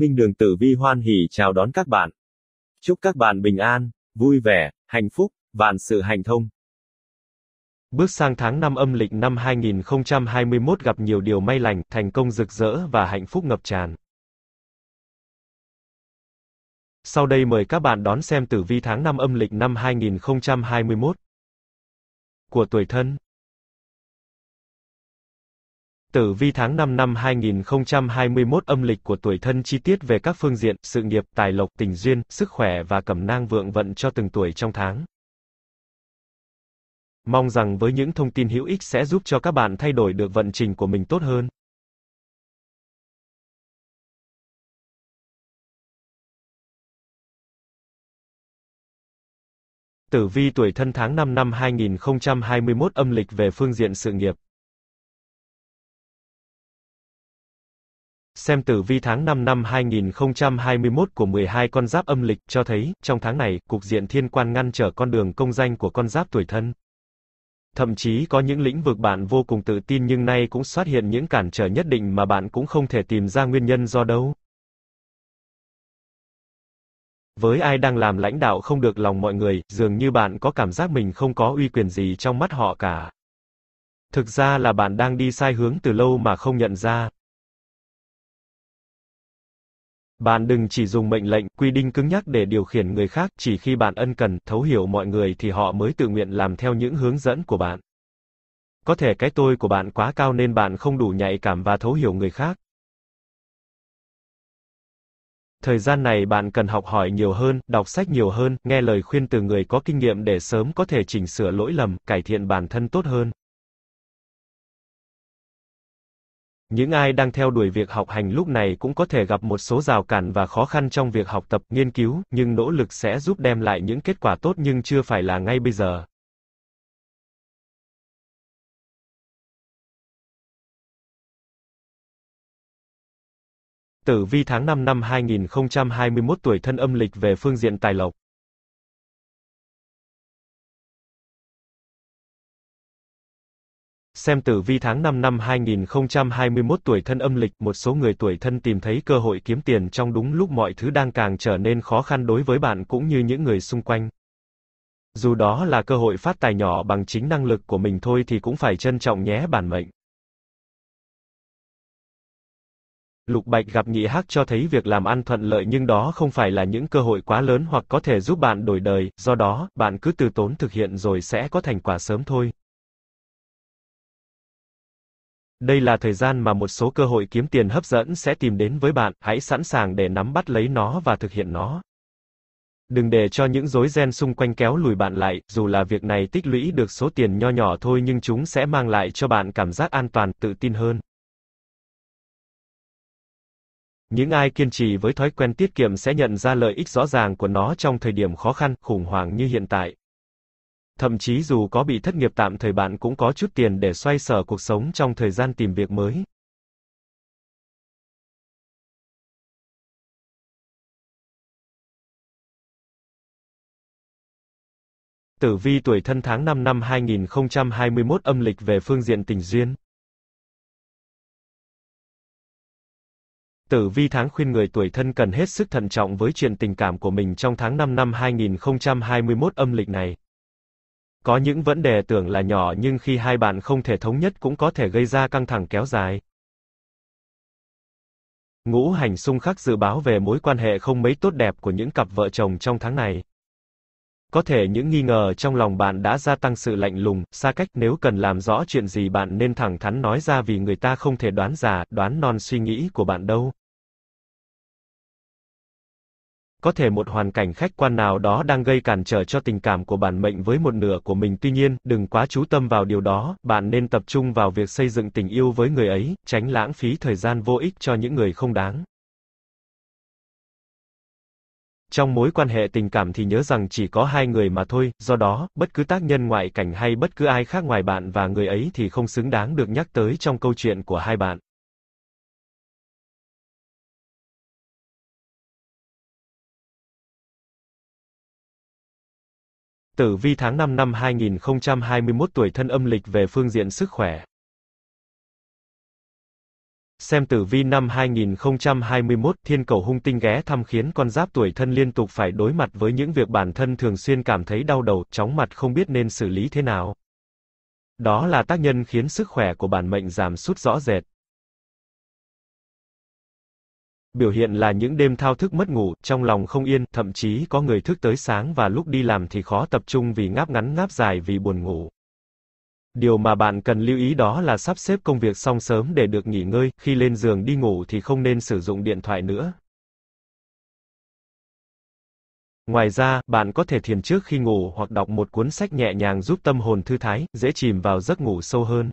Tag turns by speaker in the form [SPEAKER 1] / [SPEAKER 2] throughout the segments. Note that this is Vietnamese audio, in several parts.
[SPEAKER 1] Minh Đường Tử Vi hoan hỉ chào đón các bạn. Chúc các bạn bình an, vui vẻ, hạnh phúc, vạn sự hành thông. Bước sang tháng 5 âm lịch năm 2021 gặp nhiều điều may lành, thành công rực rỡ và hạnh phúc ngập tràn. Sau đây mời các bạn đón xem tử vi tháng 5 âm lịch năm 2021 của tuổi thân. Tử vi tháng 5 năm 2021 âm lịch của tuổi thân chi tiết về các phương diện, sự nghiệp, tài lộc, tình duyên, sức khỏe và cẩm nang vượng vận cho từng tuổi trong tháng. Mong rằng với những thông tin hữu ích
[SPEAKER 2] sẽ giúp cho các bạn thay đổi được vận trình của mình tốt hơn. Tử vi tuổi thân tháng 5 năm 2021 âm lịch về phương diện sự nghiệp. Xem tử
[SPEAKER 1] vi tháng 5 năm 2021 của 12 con giáp âm lịch cho thấy, trong tháng này, cục diện thiên quan ngăn trở con đường công danh của con giáp tuổi thân. Thậm chí có những lĩnh vực bạn vô cùng tự tin nhưng nay cũng xuất hiện những cản trở nhất định mà bạn cũng không thể tìm ra nguyên nhân do đâu. Với ai đang làm lãnh đạo không được lòng mọi người, dường như bạn có cảm giác mình không có uy quyền gì trong mắt họ cả. Thực ra là bạn đang đi sai hướng từ lâu mà không nhận ra. Bạn đừng chỉ dùng mệnh lệnh, quy định cứng nhắc để điều khiển người khác, chỉ khi bạn ân cần, thấu hiểu mọi người thì họ mới tự nguyện làm theo những hướng dẫn của bạn. Có thể cái tôi của bạn quá cao nên bạn không đủ nhạy cảm và thấu hiểu người khác. Thời gian này bạn cần học hỏi nhiều hơn, đọc sách nhiều hơn, nghe lời khuyên từ người có kinh nghiệm để sớm có thể chỉnh sửa lỗi lầm, cải thiện bản thân tốt hơn. Những ai đang theo đuổi việc học hành lúc này cũng có thể gặp một số rào cản và khó khăn trong việc học tập, nghiên cứu, nhưng nỗ lực sẽ giúp đem lại
[SPEAKER 2] những kết quả tốt nhưng chưa phải là ngay bây giờ. Tử vi tháng 5 năm 2021 tuổi thân âm lịch về phương diện tài lộc. Xem tử vi tháng 5 năm 2021 tuổi thân âm lịch, một số người tuổi thân tìm
[SPEAKER 1] thấy cơ hội kiếm tiền trong đúng lúc mọi thứ đang càng trở nên khó khăn đối với bạn cũng như những người xung quanh. Dù đó là cơ hội phát tài nhỏ bằng chính năng lực của mình thôi thì cũng phải trân trọng nhé bản mệnh. Lục Bạch gặp nhị hắc cho thấy việc làm ăn thuận lợi nhưng đó không phải là những cơ hội quá lớn hoặc có thể giúp bạn đổi đời, do đó, bạn cứ từ tốn thực hiện rồi sẽ có thành quả sớm thôi. Đây là thời gian mà một số cơ hội kiếm tiền hấp dẫn sẽ tìm đến với bạn, hãy sẵn sàng để nắm bắt lấy nó và thực hiện nó. Đừng để cho những rối ren xung quanh kéo lùi bạn lại, dù là việc này tích lũy được số tiền nho nhỏ thôi nhưng chúng sẽ mang lại cho bạn cảm giác an toàn, tự tin hơn. Những ai kiên trì với thói quen tiết kiệm sẽ nhận ra lợi ích rõ ràng của nó trong thời điểm khó khăn, khủng hoảng như hiện tại. Thậm chí dù có bị thất nghiệp tạm thời bạn cũng có chút tiền
[SPEAKER 2] để xoay sở cuộc sống trong thời gian tìm việc mới. Tử vi tuổi thân tháng 5 năm 2021 âm lịch về phương diện tình duyên.
[SPEAKER 1] Tử vi tháng khuyên người tuổi thân cần hết sức thận trọng với chuyện tình cảm của mình trong tháng 5 năm 2021 âm lịch này. Có những vấn đề tưởng là nhỏ nhưng khi hai bạn không thể thống nhất cũng có thể gây ra căng thẳng kéo dài. Ngũ hành xung khắc dự báo về mối quan hệ không mấy tốt đẹp của những cặp vợ chồng trong tháng này. Có thể những nghi ngờ trong lòng bạn đã gia tăng sự lạnh lùng, xa cách nếu cần làm rõ chuyện gì bạn nên thẳng thắn nói ra vì người ta không thể đoán già, đoán non suy nghĩ của bạn đâu có thể một hoàn cảnh khách quan nào đó đang gây cản trở cho tình cảm của bản mệnh với một nửa của mình tuy nhiên, đừng quá chú tâm vào điều đó, bạn nên tập trung vào việc xây dựng tình yêu với người ấy, tránh lãng phí thời gian vô ích cho những người không đáng. Trong mối quan hệ tình cảm thì nhớ rằng chỉ có hai người mà thôi, do đó, bất cứ tác nhân ngoại cảnh hay bất cứ ai khác ngoài bạn và người ấy thì
[SPEAKER 2] không xứng đáng được nhắc tới trong câu chuyện của hai bạn. Tử vi tháng 5 năm 2021 tuổi thân âm lịch về phương diện
[SPEAKER 1] sức khỏe. Xem tử vi năm 2021, thiên cầu hung tinh ghé thăm khiến con giáp tuổi thân liên tục phải đối mặt với những việc bản thân thường xuyên cảm thấy đau đầu, chóng mặt không biết nên xử lý thế nào. Đó là tác nhân khiến sức khỏe của bản mệnh giảm sút rõ rệt. Biểu hiện là những đêm thao thức mất ngủ, trong lòng không yên, thậm chí có người thức tới sáng và lúc đi làm thì khó tập trung vì ngáp ngắn ngáp dài vì buồn ngủ. Điều mà bạn cần lưu ý đó là sắp xếp công việc xong sớm để được nghỉ ngơi, khi lên giường đi ngủ thì không nên sử dụng điện thoại nữa. Ngoài ra, bạn có thể thiền trước khi ngủ hoặc đọc một cuốn sách nhẹ nhàng giúp tâm hồn thư thái, dễ chìm vào giấc ngủ sâu hơn.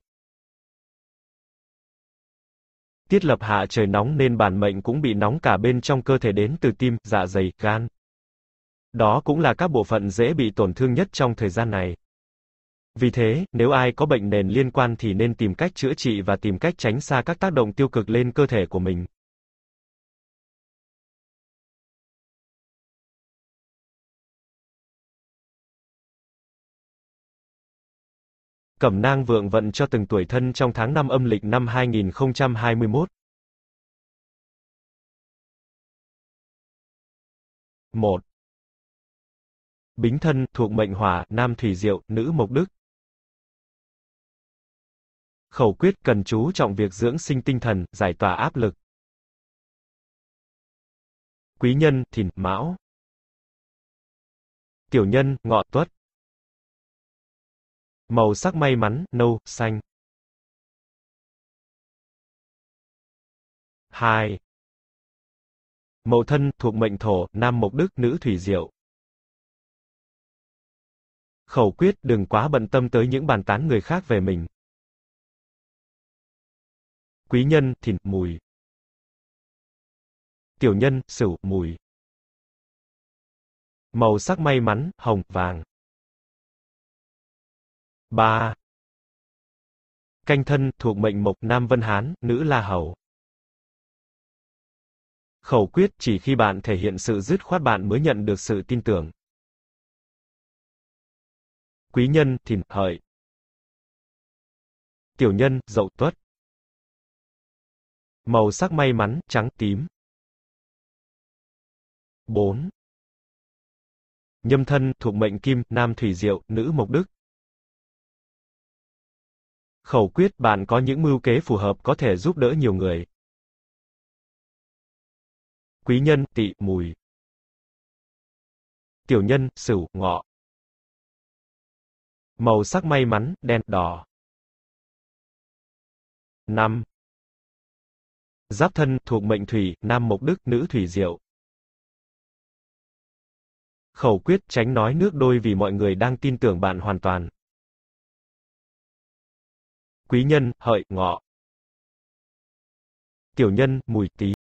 [SPEAKER 1] Tiết lập hạ trời nóng nên bản mệnh cũng bị nóng cả bên trong cơ thể đến từ tim, dạ dày, gan. Đó cũng là các bộ phận dễ bị tổn thương nhất trong thời gian này. Vì thế, nếu ai có bệnh nền liên quan
[SPEAKER 2] thì nên tìm cách chữa trị và tìm cách tránh xa các tác động tiêu cực lên cơ thể của mình. Cẩm nang vượng vận cho từng tuổi thân trong tháng 5 âm lịch năm 2021. 1. Bính thân, thuộc mệnh hỏa, nam thủy diệu, nữ mộc đức. Khẩu quyết cần chú trọng việc dưỡng sinh tinh thần, giải tỏa áp lực. Quý nhân, thìn, mão. Tiểu nhân, ngọ tuất. Màu sắc may mắn, nâu, xanh. 2. Mậu thân thuộc mệnh thổ, nam mộc đức, nữ thủy diệu. Khẩu quyết đừng quá bận tâm tới những bàn tán người khác về mình. Quý nhân, thìn, mùi. Tiểu nhân, sửu, mùi. Màu sắc may mắn, hồng, vàng ba Canh thân, thuộc mệnh mộc, nam Vân Hán, nữ La Hầu. Khẩu quyết, chỉ khi bạn thể hiện sự dứt khoát bạn mới nhận được sự tin tưởng. Quý nhân, thìn, hợi. Tiểu nhân, dậu tuất. Màu sắc may mắn, trắng tím. 4. Nhâm thân, thuộc mệnh kim, nam thủy diệu, nữ mộc đức. Khẩu quyết bạn có những mưu kế phù hợp có thể giúp đỡ nhiều người. Quý nhân, tị, mùi. Tiểu nhân, sửu, ngọ. Màu sắc may mắn, đen, đỏ. năm Giáp thân, thuộc mệnh thủy, nam mộc đức, nữ thủy diệu. Khẩu quyết tránh nói nước đôi vì mọi người đang tin tưởng bạn hoàn toàn quý nhân, hợi, ngọ. Tiểu nhân, mùi tí.